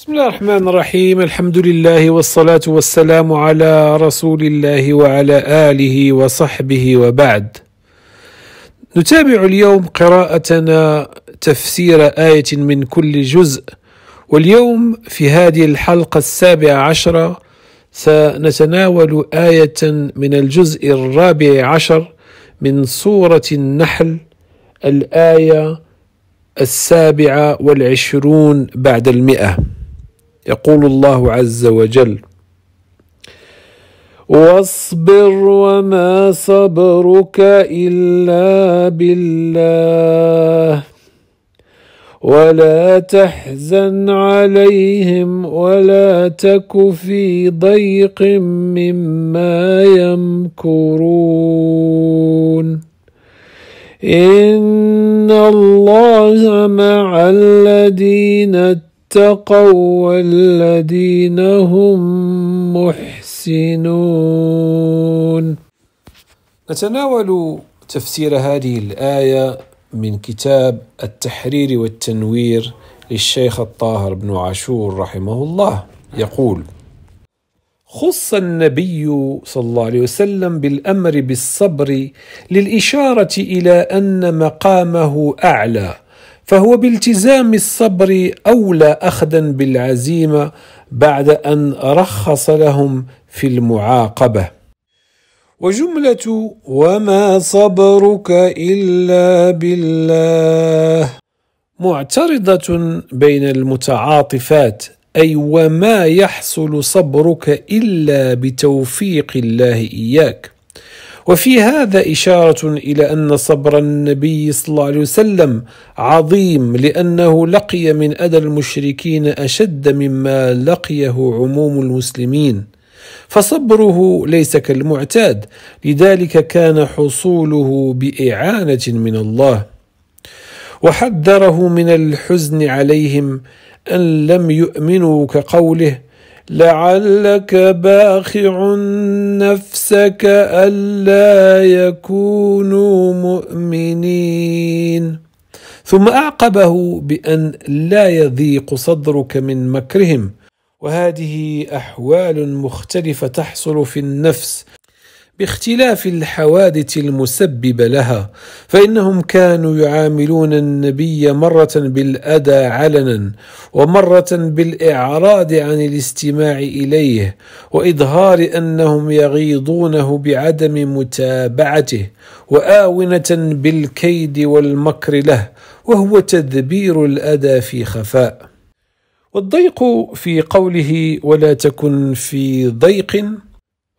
بسم الله الرحمن الرحيم الحمد لله والصلاة والسلام على رسول الله وعلى آله وصحبه وبعد نتابع اليوم قراءتنا تفسير آية من كل جزء واليوم في هذه الحلقة السابعة عشرة سنتناول آية من الجزء الرابع عشر من سورة النحل الآية السابعة والعشرون بعد المئة يقول الله عز وجل واصبر وما صبرك الا بالله ولا تحزن عليهم ولا تك في ضيق مما يمكرون ان الله مع الذين اتقوا والذين هم محسنون نتناول تفسير هذه الآية من كتاب التحرير والتنوير للشيخ الطاهر بن عاشور رحمه الله يقول خص النبي صلى الله عليه وسلم بالامر بالصبر للاشاره الى ان مقامه اعلى فهو بالتزام الصبر اولى اخذا بالعزيمه بعد ان رخص لهم في المعاقبه وجمله وما صبرك الا بالله معترضه بين المتعاطفات اي وما يحصل صبرك الا بتوفيق الله اياك وفي هذا إشارة إلى أن صبر النبي صلى الله عليه وسلم عظيم لأنه لقي من أذى المشركين أشد مما لقيه عموم المسلمين فصبره ليس كالمعتاد لذلك كان حصوله بإعانة من الله وحذره من الحزن عليهم أن لم يؤمنوا كقوله لعلك باخع نفسك الا يكونوا مؤمنين ثم اعقبه بان لا يضيق صدرك من مكرهم وهذه احوال مختلفه تحصل في النفس باختلاف الحوادث المسببه لها فانهم كانوا يعاملون النبي مره بالاذى علنا ومره بالاعراض عن الاستماع اليه واظهار انهم يغيظونه بعدم متابعته واونه بالكيد والمكر له وهو تدبير الاذى في خفاء والضيق في قوله ولا تكن في ضيق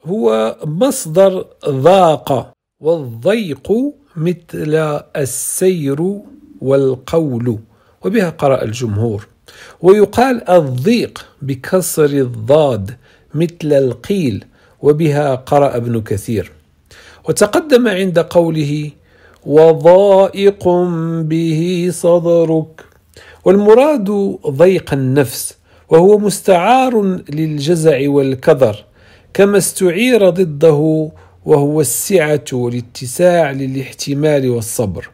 هو مصدر ضاق والضيق مثل السير والقول وبها قرأ الجمهور ويقال الضيق بكسر الضاد مثل القيل وبها قرأ ابن كثير وتقدم عند قوله وضائق به صدرك والمراد ضيق النفس وهو مستعار للجزع والكدر كما استعير ضده وهو السعة والاتساع للاحتمال والصبر.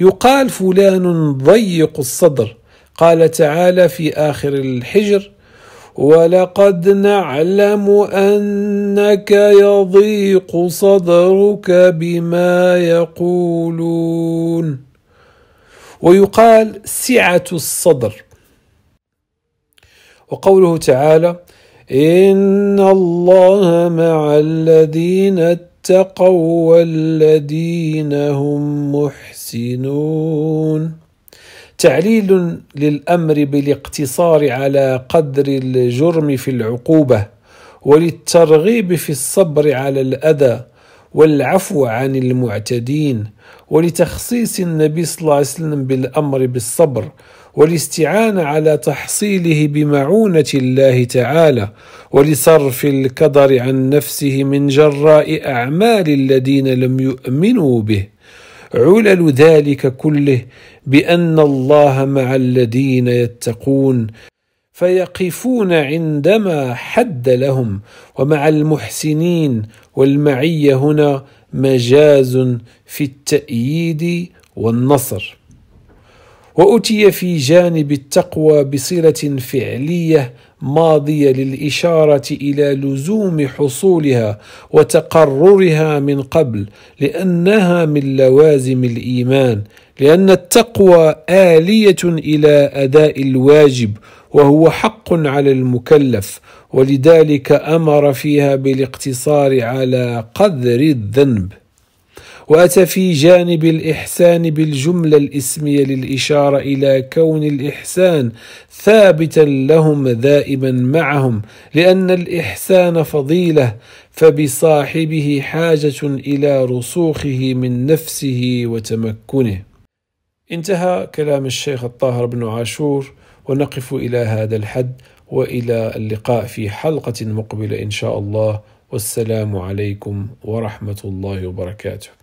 يقال فلان ضيق الصدر قال تعالى في آخر الحجر: ولقد نعلم انك يضيق صدرك بما يقولون ويقال سعه الصدر وقوله تعالى إن الله مع الذين اتقوا والذين هم محسنون تعليل للأمر بالاقتصار على قدر الجرم في العقوبة وللترغيب في الصبر على الأذى والعفو عن المعتدين ولتخصيص النبي صلى الله عليه وسلم بالامر بالصبر والاستعانه على تحصيله بمعونه الله تعالى ولصرف الكدر عن نفسه من جراء اعمال الذين لم يؤمنوا به علل ذلك كله بان الله مع الذين يتقون فيقفون عندما حد لهم ومع المحسنين والمعيه هنا مجاز في التأييد والنصر واتي في جانب التقوى بصله فعليه ماضيه للاشاره الى لزوم حصولها وتقررها من قبل لانها من لوازم الايمان لان التقوى اليه الى اداء الواجب وهو حق على المكلف ولذلك امر فيها بالاقتصار على قدر الذنب واتى في جانب الاحسان بالجمله الاسميه للاشاره الى كون الاحسان ثابتا لهم دائما معهم لان الاحسان فضيله فبصاحبه حاجه الى رسوخه من نفسه وتمكنه انتهى كلام الشيخ الطاهر بن عاشور ونقف الى هذا الحد والى اللقاء في حلقه مقبله ان شاء الله والسلام عليكم ورحمه الله وبركاته